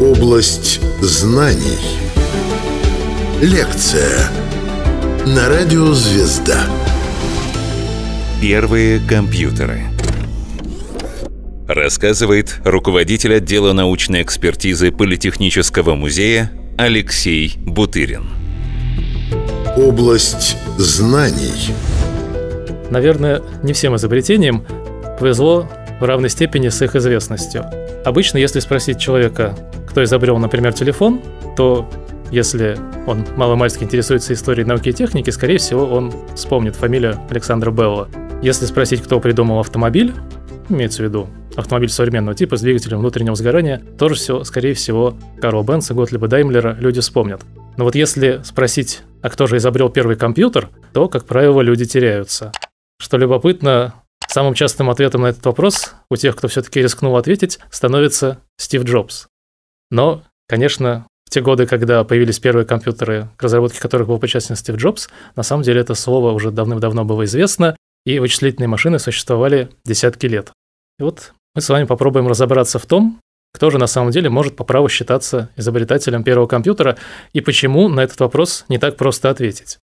Область знаний. Лекция на радио «Звезда». Первые компьютеры. Рассказывает руководитель отдела научной экспертизы Политехнического музея Алексей Бутырин. Область знаний. Наверное, не всем изобретением повезло в равной степени с их известностью. Обычно, если спросить человека, кто изобрел, например, телефон, то если он маломальски интересуется историей науки и техники, скорее всего, он вспомнит фамилию Александра Белла. Если спросить, кто придумал автомобиль, имеется в виду автомобиль современного типа с двигателем внутреннего сгорания, тоже все, скорее всего, Карла Бенса, Готлиба Даймлера люди вспомнят. Но вот если спросить, а кто же изобрел первый компьютер, то, как правило, люди теряются. Что любопытно, Самым частым ответом на этот вопрос у тех, кто все-таки рискнул ответить, становится Стив Джобс. Но, конечно, в те годы, когда появились первые компьютеры, к разработке которых был причастен Стив Джобс, на самом деле это слово уже давным-давно было известно, и вычислительные машины существовали десятки лет. И вот мы с вами попробуем разобраться в том, кто же на самом деле может по праву считаться изобретателем первого компьютера и почему на этот вопрос не так просто ответить.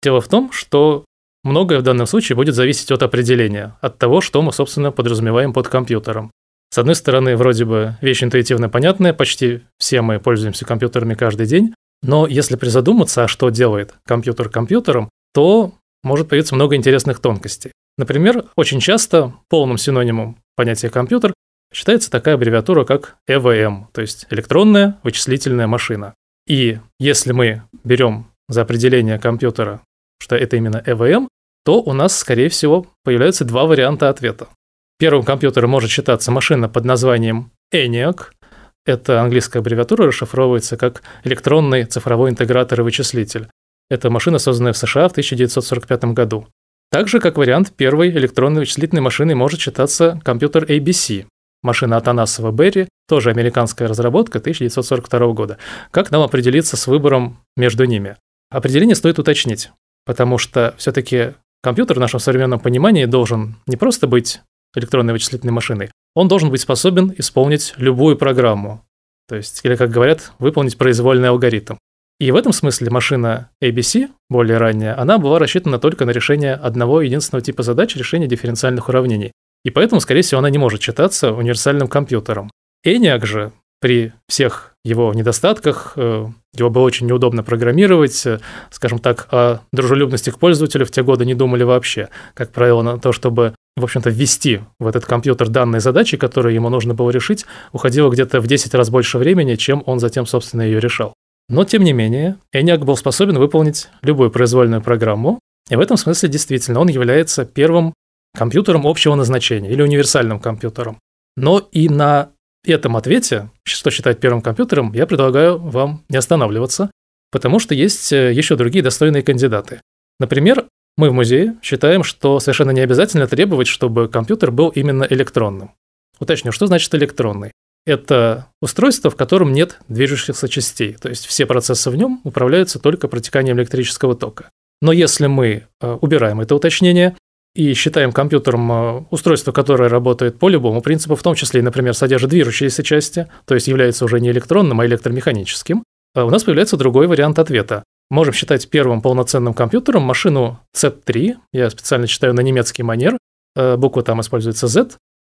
Дело в том, что Многое в данном случае будет зависеть от определения, от того, что мы, собственно, подразумеваем под компьютером. С одной стороны, вроде бы вещь интуитивно понятная, почти все мы пользуемся компьютерами каждый день, но если призадуматься, а что делает компьютер компьютером, то может появиться много интересных тонкостей. Например, очень часто полным синонимом понятия компьютер считается такая аббревиатура, как EVM, «Э эм», то есть электронная вычислительная машина. И если мы берем за определение компьютера что это именно ЭВМ, то у нас, скорее всего, появляются два варианта ответа. Первым компьютером может считаться машина под названием ENIAC. Это английская аббревиатура, расшифровывается как электронный цифровой интегратор и вычислитель. Это машина, созданная в США в 1945 году. Также, как вариант, первой электронной вычислительной машиной может считаться компьютер ABC. Машина Атанасова Берри, тоже американская разработка 1942 года. Как нам определиться с выбором между ними? Определение стоит уточнить потому что все-таки компьютер в нашем современном понимании должен не просто быть электронной вычислительной машиной, он должен быть способен исполнить любую программу, то есть, или, как говорят, выполнить произвольный алгоритм. И в этом смысле машина ABC, более ранняя, она была рассчитана только на решение одного единственного типа задач, решения дифференциальных уравнений. И поэтому, скорее всего, она не может считаться универсальным компьютером. ENIAC же при всех его недостатках, э, его было очень неудобно программировать, э, скажем так, о дружелюбности к пользователю в те годы не думали вообще, как правило, на то, чтобы, в общем-то, ввести в этот компьютер данные задачи, которые ему нужно было решить, уходило где-то в 10 раз больше времени, чем он затем, собственно, ее решал. Но, тем не менее, ENIAC был способен выполнить любую произвольную программу, и в этом смысле действительно он является первым компьютером общего назначения или универсальным компьютером. Но и на и этом ответе, что считать первым компьютером, я предлагаю вам не останавливаться, потому что есть э, еще другие достойные кандидаты. Например, мы в музее считаем, что совершенно не обязательно требовать, чтобы компьютер был именно электронным. Уточню, что значит электронный? Это устройство, в котором нет движущихся частей, то есть все процессы в нем управляются только протеканием электрического тока. Но если мы э, убираем это уточнение и считаем компьютером э, устройство, которое работает по любому принципу, в том числе, например, содержит движущиеся части, то есть является уже не электронным, а электромеханическим, а у нас появляется другой вариант ответа. Можем считать первым полноценным компьютером машину Z3, я специально читаю на немецкий манер, э, буква там используется Z.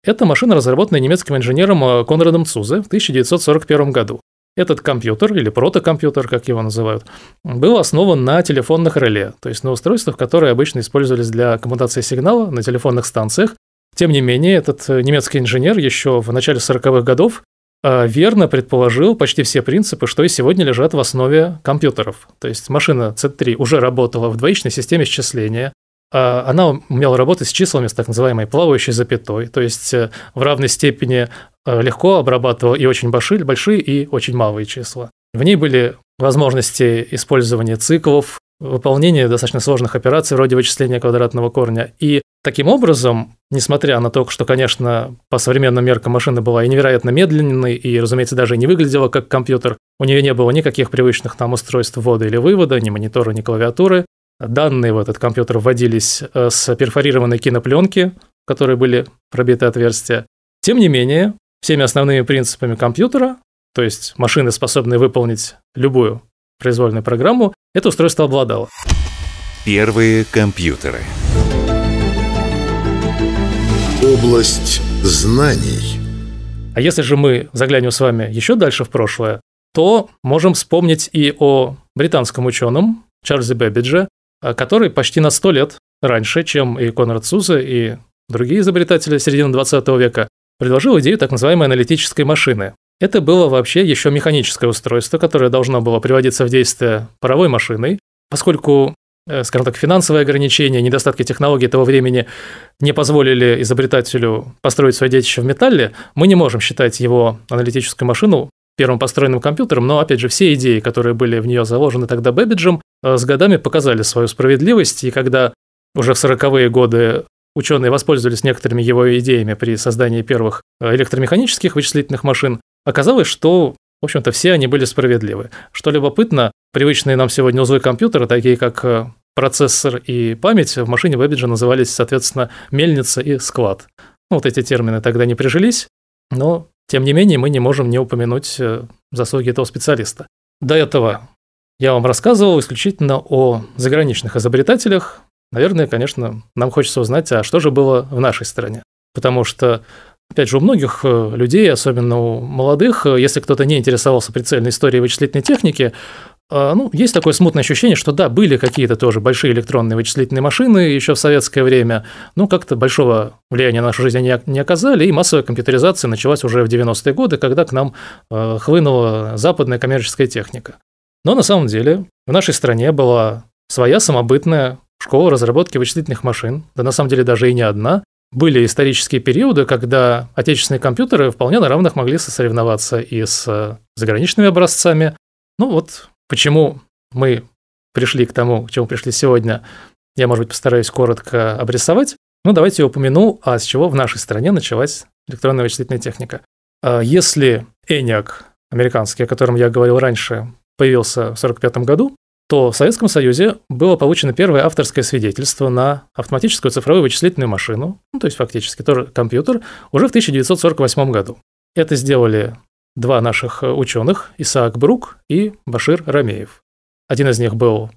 Эта машина разработана немецким инженером э, Конрадом Цузе в 1941 году. Этот компьютер, или протокомпьютер, как его называют, был основан на телефонных реле, то есть на устройствах, которые обычно использовались для коммутации сигнала на телефонных станциях. Тем не менее, этот э, немецкий инженер еще в начале 40-х годов э, верно предположил почти все принципы, что и сегодня лежат в основе компьютеров. То есть машина C3 уже работала в двоичной системе счисления, а, она умела работать с числами с так называемой плавающей запятой, то есть э, в равной степени э, легко обрабатывала и очень большие, большие и очень малые числа. В ней были возможности использования циклов, выполнения достаточно сложных операций вроде вычисления квадратного корня. И таким образом, несмотря на то, что, конечно, по современным меркам машина была и невероятно медленной, и, разумеется, даже не выглядела как компьютер, у нее не было никаких привычных нам устройств ввода или вывода, ни монитора, ни клавиатуры, Данные в этот компьютер вводились э, с перфорированной кинопленки, в которой были пробиты отверстия. Тем не менее, всеми основными принципами компьютера, то есть машины, способные выполнить любую произвольную программу, это устройство обладало. Первые компьютеры. Область знаний. А если же мы заглянем с вами еще дальше в прошлое, то можем вспомнить и о британском ученом Чарльзе Бэббидже, а, который почти на 100 лет раньше, чем и Конрад Сузе, и другие изобретатели середины 20 века, предложил идею так называемой аналитической машины. Это было вообще еще механическое устройство, которое должно было приводиться в действие паровой машиной, поскольку э, скажем так, финансовые ограничения, недостатки технологий того времени не позволили изобретателю построить свое детище в металле, мы не можем считать его аналитическую машину первым построенным компьютером, но, опять же, все идеи, которые были в нее заложены тогда Бэбиджем. Э, с годами показали свою справедливость, и когда уже в 40-е годы ученые воспользовались некоторыми его идеями при создании первых э, электромеханических вычислительных машин, оказалось, что, в общем-то, все они были справедливы. Что любопытно, привычные нам сегодня узлы компьютера, такие как э, процессор и память, в машине Бэббиджа назывались, соответственно, мельница и склад. Ну, вот эти термины тогда не прижились, но, тем не менее, мы не можем не упомянуть заслуги этого специалиста. До этого я вам рассказывал исключительно о заграничных изобретателях. Наверное, конечно, нам хочется узнать, а что же было в нашей стране. Потому что, опять же, у многих э, людей, особенно у молодых, э, если кто-то не интересовался прицельной историей вычислительной техники, э, ну, есть такое смутное ощущение, что да, были какие-то тоже большие электронные вычислительные машины еще в советское время, но как-то большого влияния на нашу жизнь они не оказали, и массовая компьютеризация началась уже в 90-е годы, когда к нам хлынула западная коммерческая техника. Но на самом деле в нашей стране была своя самобытная школа разработки вычислительных машин, да на самом деле даже и не одна. Были исторические периоды, когда отечественные компьютеры вполне на равных могли соревноваться и с э, заграничными образцами. Ну вот почему мы пришли к тому, к чему пришли сегодня, я, может быть, постараюсь коротко обрисовать. Ну, давайте я упомяну, а с чего в нашей стране началась электронная вычислительная техника. А если ENIAC, американский, о котором я говорил раньше, появился в 1945 году, то в Советском Союзе было получено первое авторское свидетельство на автоматическую цифровую вычислительную машину, ну, то есть фактически тоже компьютер, уже в 1948 году. Это сделали два наших э, ученых, Исаак Брук и Башир Рамеев. Один из них был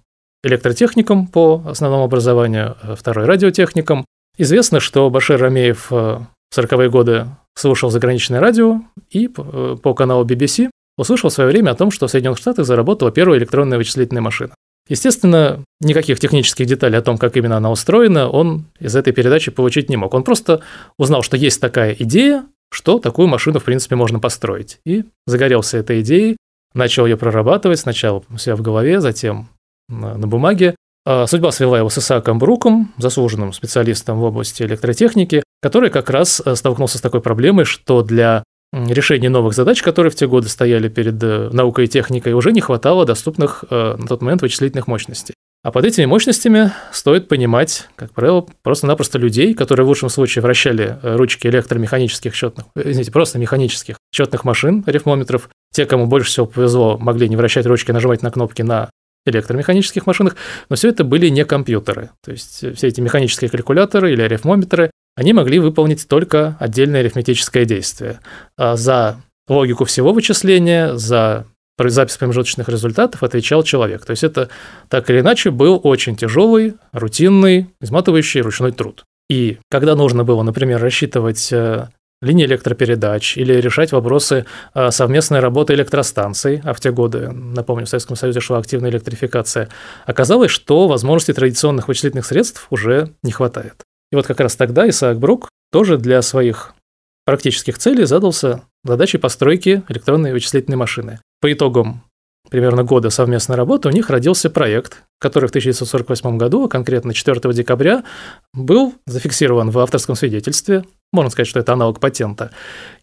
электротехником по основному образованию, а второй – радиотехником. Известно, что Башир Рамеев э, в 40-е годы слушал заграничное радио и э, по каналу BBC услышал в свое время о том, что в Соединенных Штатах заработала первая электронная вычислительная машина. Естественно, никаких технических деталей о том, как именно она устроена, он из этой передачи получить не мог. Он просто узнал, что есть такая идея, что такую машину, в принципе, можно построить. И загорелся этой идеей, начал ее прорабатывать, сначала у себя в голове, затем на, на бумаге. А судьба свела его с Исааком Бруком, заслуженным специалистом в области электротехники, который как раз э, столкнулся с такой проблемой, что для решения новых задач, которые в те годы стояли перед э, наукой и техникой, уже не хватало доступных э, на тот момент вычислительных мощностей. А под этими мощностями стоит понимать, как правило, просто-напросто людей, которые в лучшем случае вращали э, ручки электромеханических счетных, извините, просто механических счетных машин, арифмометров. Те, кому больше всего повезло, могли не вращать ручки, а нажимать на кнопки на электромеханических машинах, но все это были не компьютеры. То есть все эти механические калькуляторы или арифмометры они могли выполнить только отдельное арифметическое действие. А за логику всего вычисления, за запись промежуточных результатов отвечал человек. То есть это так или иначе был очень тяжелый, рутинный, изматывающий ручной труд. И когда нужно было, например, рассчитывать э, линии электропередач или решать вопросы э, совместной работы электростанций, а в те годы, напомню, в Советском Союзе шла активная электрификация, оказалось, что возможностей традиционных вычислительных средств уже не хватает. И вот как раз тогда Исаак Брук тоже для своих практических целей задался задачей постройки электронной вычислительной машины. По итогам примерно года совместной работы у них родился проект, который в 1948 году, а конкретно 4 декабря, был зафиксирован в авторском свидетельстве можно сказать, что это аналог патента.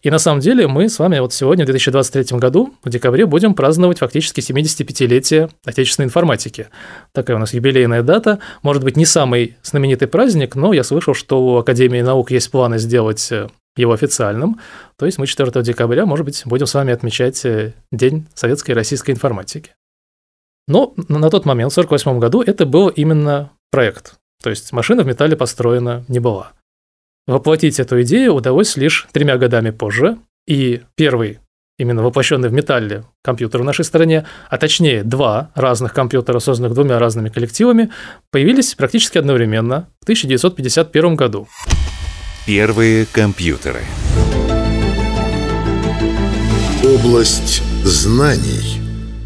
И на самом деле мы с вами вот сегодня, в 2023 году, в декабре, будем праздновать фактически 75-летие отечественной информатики. Такая у нас юбилейная дата. Может быть, не самый знаменитый праздник, но я слышал, что у Академии наук есть планы сделать э, его официальным. То есть мы 4 декабря, может быть, будем с вами отмечать э, День советской и российской информатики. Но на тот момент, в 1948 году, это был именно проект. То есть машина в металле построена не была. Воплотить эту идею удалось лишь тремя годами позже, и первый, именно воплощенный в металле компьютер в нашей стране, а точнее два разных компьютера, созданных двумя разными коллективами, появились практически одновременно в 1951 году. Первые компьютеры. Область знаний.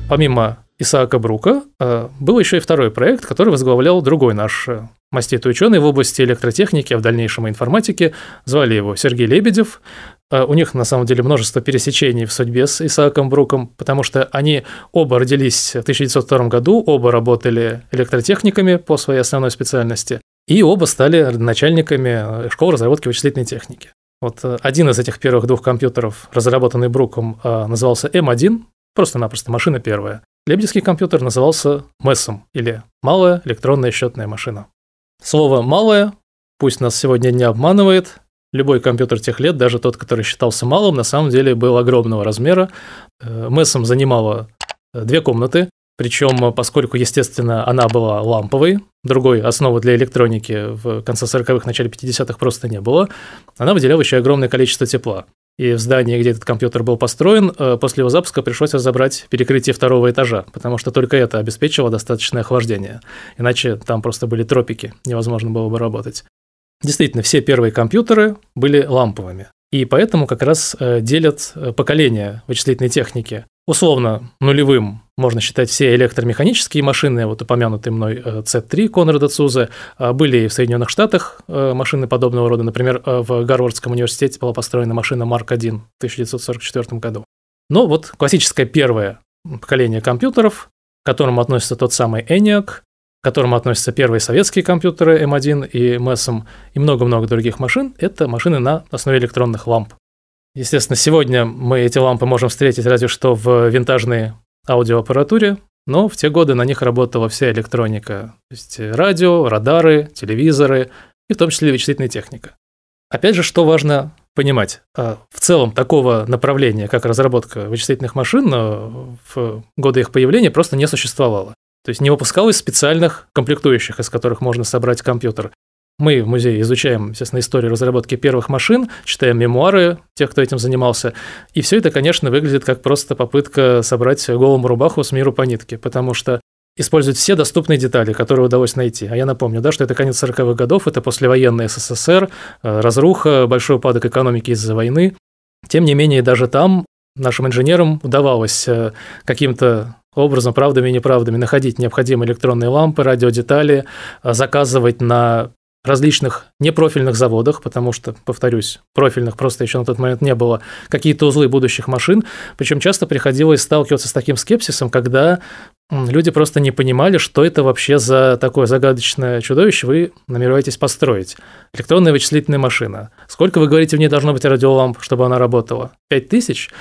Помимо Исаака Брука, э, был еще и второй проект, который возглавлял другой наш э, Маститый ученый в области электротехники, а в дальнейшем и информатики, звали его Сергей Лебедев. А, у них на самом деле множество пересечений в судьбе с Исааком Бруком, потому что они оба родились в 1902 году, оба работали электротехниками по своей основной специальности, и оба стали начальниками школ разработки вычислительной техники. Вот э, один из этих первых двух компьютеров, разработанный Бруком, а, назывался М1, просто-напросто машина первая. Лебедевский компьютер назывался МЭСом или малая электронная счетная машина. Слово «малое», пусть нас сегодня не обманывает, любой компьютер тех лет, даже тот, который считался малым, на самом деле был огромного размера. Э, Мессом занимала э, две комнаты, причем, поскольку, естественно, она была ламповой, другой основы для электроники в конце 40-х, начале 50-х просто не было, она выделяла еще огромное количество тепла и в здании, где этот компьютер был построен, э, после его запуска пришлось разобрать перекрытие второго этажа, потому что только это обеспечивало достаточное охлаждение. Иначе там просто были тропики, невозможно было бы работать. Действительно, все первые компьютеры были ламповыми. И поэтому как раз э, делят э, поколения вычислительной техники условно нулевым можно считать все электромеханические машины, вот упомянутый мной C3 э, Конрада Цуза, были и в Соединенных Штатах э, машины подобного рода. Например, э, в Гарвардском университете была построена машина Марк-1 в 1944 году. Но ну вот классическое первое поколение компьютеров, к которому относится тот самый ENIAC, к которому относятся первые советские компьютеры М1 и МСМ и много-много других машин, это машины на основе электронных ламп. Естественно, сегодня мы эти лампы можем встретить разве что в винтажной аудиоаппаратуре, но в те годы на них работала вся электроника, то есть радио, радары, телевизоры и в том числе вычислительная техника. Опять же, что важно понимать, а, в целом такого направления, как разработка вычислительных машин, а, в годы их появления просто не существовало. То есть не выпускалось специальных комплектующих, из которых можно собрать компьютер. Мы в музее изучаем, естественно, историю разработки первых машин, читаем мемуары тех, кто этим занимался. И все это, конечно, выглядит как просто попытка собрать голому рубаху с миру по нитке, потому что использовать все доступные детали, которые удалось найти. А я напомню, да, что это конец 40-х годов, это послевоенный СССР, э, разруха, большой упадок экономики из-за войны. Тем не менее, даже там нашим инженерам удавалось э, каким-то образом, правдами и неправдами, находить необходимые электронные лампы, радиодетали, э, заказывать на различных непрофильных заводах, потому что, повторюсь, профильных просто еще на тот момент не было, какие-то узлы будущих машин. Причем часто приходилось сталкиваться с таким скепсисом, когда люди просто не понимали, что это вообще за такое загадочное чудовище вы намереваетесь построить. Электронная вычислительная машина. Сколько, вы говорите, в ней должно быть радиоламп, чтобы она работала? 5000?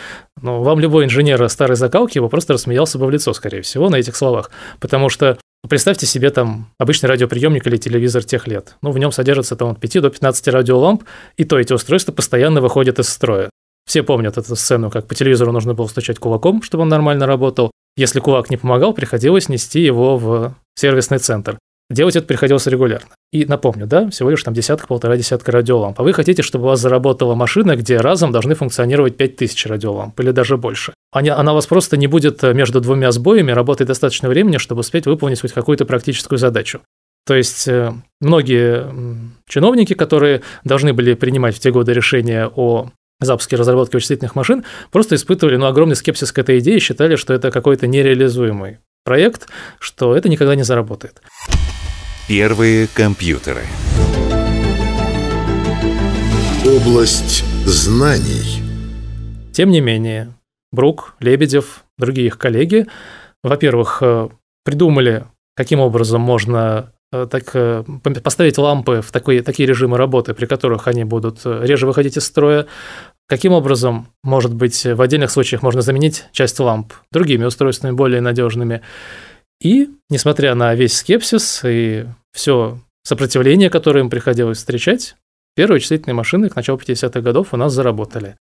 Ну, вам любой инженер старой закалки его просто рассмеялся бы в лицо, скорее всего, на этих словах. Потому что Представьте себе там обычный радиоприемник или телевизор тех лет. Ну, в нем содержится там от 5 до 15 радиоламп, и то эти устройства постоянно выходят из строя. Все помнят эту сцену, как по телевизору нужно было стучать кулаком, чтобы он нормально работал. Если кулак не помогал, приходилось нести его в сервисный центр. Делать это приходилось регулярно. И напомню, да, всего лишь там десятка-полтора десятка радиоламп. А вы хотите, чтобы у вас заработала машина, где разом должны функционировать 5000 радиоламп или даже больше. Она, она у вас просто не будет э, между двумя сбоями работать достаточно времени, чтобы успеть выполнить хоть какую-то практическую задачу. То есть э, многие чиновники, которые должны были принимать в те годы решения о запуске разработки вычислительных машин, просто испытывали ну, огромный скепсис к этой идее, считали, что это какой-то нереализуемый проект, что это никогда не заработает. Первые компьютеры. Область знаний. Тем не менее, Брук, Лебедев, другие их коллеги, во-первых, э, придумали, каким образом можно э, так, э, поставить лампы в такой, такие режимы работы, при которых они будут реже выходить из строя, Каким образом, может быть, в отдельных случаях можно заменить часть ламп другими устройствами, более надежными? И, несмотря на весь скепсис и все сопротивление, которое им приходилось встречать, первые числительные машины к началу 50-х годов у нас заработали.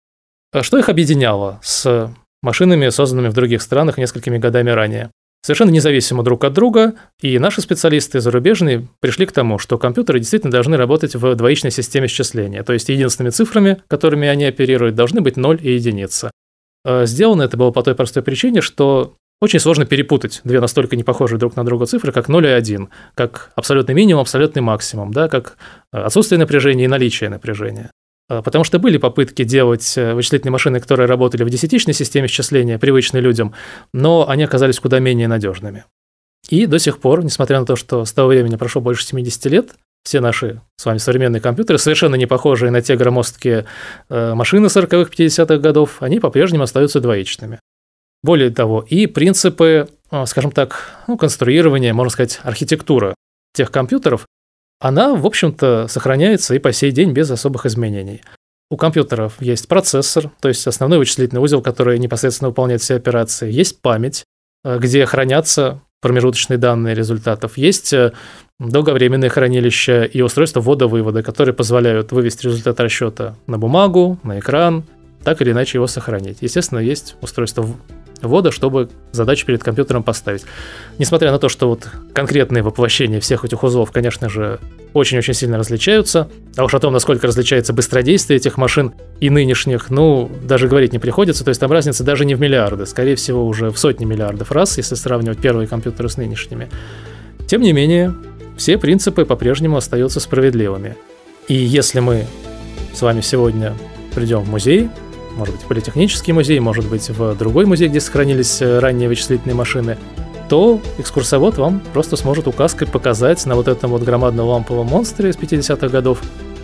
А что их объединяло с машинами, созданными в других странах несколькими годами ранее? Совершенно независимо друг от друга, и наши специалисты зарубежные пришли к тому, что компьютеры действительно должны работать в двоичной системе счисления, то есть единственными цифрами, которыми они оперируют, должны быть 0 и единица. А сделано это было по той простой причине, что очень сложно перепутать две настолько непохожие друг на друга цифры, как 0 и 1, как абсолютный минимум, абсолютный максимум, да, как э, отсутствие напряжения и наличие напряжения. Э, потому что были попытки делать э, вычислительные машины, которые работали в десятичной системе счисления, привычной людям, но они оказались куда менее надежными. И до сих пор, несмотря на то, что с того времени прошло больше 70 лет, все наши с вами современные компьютеры, совершенно не похожие на те громоздкие машины 40-х, 50-х годов, они по-прежнему остаются двоичными. Более того, и принципы, а, скажем так, ну, конструирования, можно сказать, архитектуры тех компьютеров, она, в общем-то, сохраняется и по сей день без особых изменений. У компьютеров есть процессор, то есть основной вычислительный узел, который непосредственно выполняет все операции. Есть память, а, где хранятся промежуточные данные результатов. Есть э, долговременные хранилища и устройства ввода-вывода, которые позволяют вывести результат расчета на бумагу, на экран, так или иначе его сохранить. Естественно, есть устройство ввода, чтобы задачу перед компьютером поставить. Несмотря на то, что вот конкретные воплощения всех этих узлов, конечно же, очень-очень сильно различаются, а уж о том, насколько различается быстродействие этих машин и нынешних, ну, даже говорить не приходится, то есть там разница даже не в миллиарды, скорее всего, уже в сотни миллиардов раз, если сравнивать первые компьютеры с нынешними. Тем не менее, все принципы по-прежнему остаются справедливыми. И если мы с вами сегодня придем в музей, может быть, в Политехнический музей, может быть, в другой музей, где сохранились э, ранние вычислительные машины, то экскурсовод вам просто сможет указкой показать на вот этом вот громадном ламповом монстре из 50-х годов,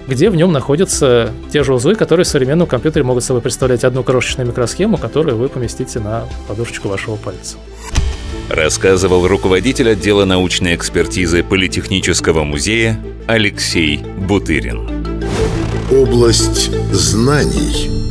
где в нем находятся те же узлы, которые в современном компьютере могут собой представлять одну крошечную микросхему, которую вы поместите на подушечку вашего пальца. Рассказывал руководитель отдела научной экспертизы Политехнического музея Алексей Бутырин. Область знаний.